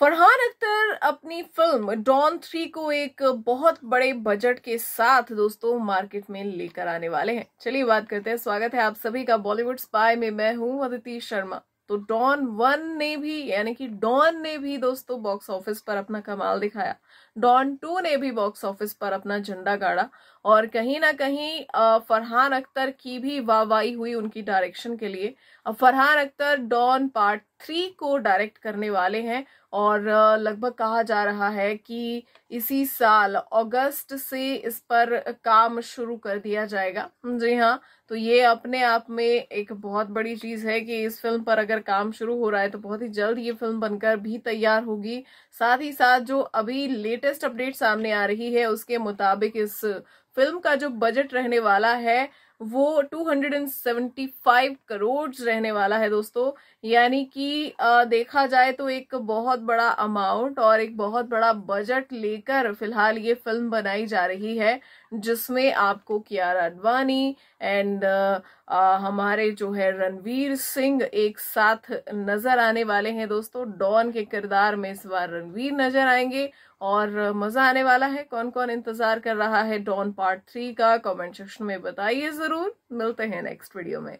फरहान अख्तर अपनी film don three को एक बहुत बड़े बजट के साथ दोस्तों मार्केट में लेकर आने वाले हैं चलिए बात करते हैं स्वागत है आप सभी का बॉलीवुड स्पाई में मैं हूं अदिति शर्मा तो डॉन वन ने भी यानी कि डॉन ने भी दोस्तों बॉक्स ऑफिस पर अपना कमाल दिखाया डॉन टू ने भी बॉक्स ऑफिस पर अपना झंडा गाड़ा और कहीं ना कहीं फरहान अख्तर की भी वाहवाही हुई उनकी डायरेक्शन के लिए अब फरहान अख्तर डॉन पार्ट थ्री को डायरेक्ट करने वाले हैं और लगभग कहा जा रहा है कि इसी साल अगस्त से इस पर काम शुरू कर दिया जाएगा जी हाँ तो ये अपने आप में एक बहुत बड़ी चीज़ है कि इस फिल्म पर अगर काम शुरू हो रहा है तो बहुत ही जल्द ये फिल्म बनकर भी तैयार होगी साथ ही साथ जो अभी लेटेस्ट अपडेट सामने आ रही है उसके मुताबिक इस फिल्म का जो बजट रहने वाला है वो 275 करोड़ रहने वाला है दोस्तों यानी कि देखा जाए तो एक बहुत बड़ा अमाउंट और एक बहुत बड़ा बजट लेकर फिलहाल ये फिल्म बनाई जा रही है जिसमें आपको कियारा अडवाणी एंड हमारे जो है रणवीर सिंह एक साथ नजर आने वाले हैं दोस्तों डॉन के किरदार में इस बार रणवीर नजर आएंगे और मजा आने वाला है कौन कौन इंतजार कर रहा है डॉन पार्ट थ्री का कमेंट सेक्शन में बताइए जरूर जरूर मिलते हैं नेक्स्ट वीडियो में